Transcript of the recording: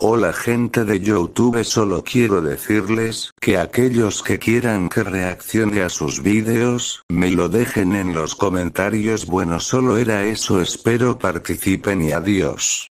Hola gente de YouTube solo quiero decirles que aquellos que quieran que reaccione a sus vídeos, me lo dejen en los comentarios bueno solo era eso espero participen y adiós.